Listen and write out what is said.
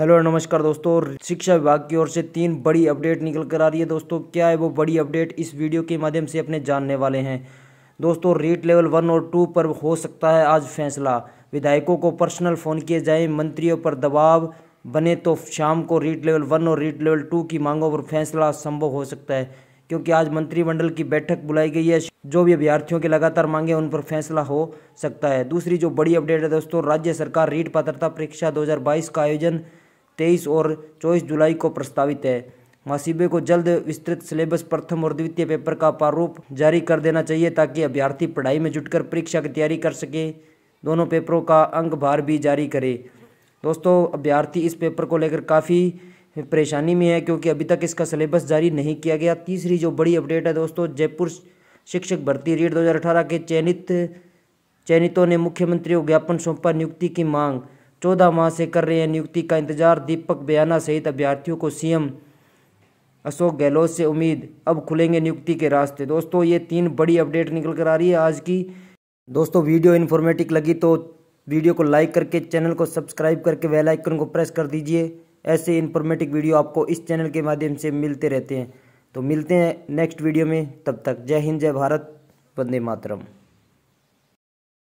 hello नमस्कार दोस्तों शिक्षा विभाग की ओर से तीन बड़ी अपडेट निकल कर आ रही है दोस्तों क्या है वो बड़ी अपडेट इस वीडियो के माध्यम से अपने जानने वाले हैं दोस्तों रीट लेवल वन और टू पर हो सकता है आज फैसला विधायकों को पर्सनल फ़ोन किए जाए मंत्रियों पर दबाव बने तो शाम को रीट लेवल वन और रीट लेवल टू की मांगों पर फैसला संभव हो सकता है क्योंकि आज मंत्रिमंडल की बैठक बुलाई गई है जो भी अभ्यर्थियों की लगातार मांगे उन पर फैसला हो सकता है दूसरी जो बड़ी अपडेट है दोस्तों राज्य सरकार रीट पात्रता परीक्षा 2022 का आयोजन तेईस और चौबीस जुलाई को प्रस्तावित है मासीबे को जल्द विस्तृत सिलेबस प्रथम और द्वितीय पेपर का प्रारूप जारी कर देना चाहिए ताकि अभ्यर्थी पढ़ाई में जुटकर परीक्षा की तैयारी कर सके दोनों पेपरों का अंक भार भी जारी करे दोस्तों अभ्यर्थी इस पेपर को लेकर काफ़ी परेशानी में है क्योंकि अभी तक इसका सिलेबस जारी नहीं किया गया तीसरी जो बड़ी अपडेट है दोस्तों जयपुर शिक्षक भर्ती रेट दो के चयनित चयनितों ने मुख्यमंत्री को ज्ञापन सौंपा नियुक्ति की मांग चौदह माह से कर रहे हैं नियुक्ति का इंतजार दीपक बयाना सहित अभ्यर्थियों को सीएम अशोक गहलोत से उम्मीद अब खुलेंगे नियुक्ति के रास्ते दोस्तों ये तीन बड़ी अपडेट निकल कर आ रही है आज की दोस्तों वीडियो इन्फॉर्मेटिव लगी तो वीडियो को लाइक करके चैनल को सब्सक्राइब करके वेल आइकन को प्रेस कर दीजिए ऐसे इन्फॉर्मेटिव वीडियो आपको इस चैनल के माध्यम से मिलते रहते हैं तो मिलते हैं नेक्स्ट वीडियो में तब तक जय हिंद जय भारत वंदे मातरम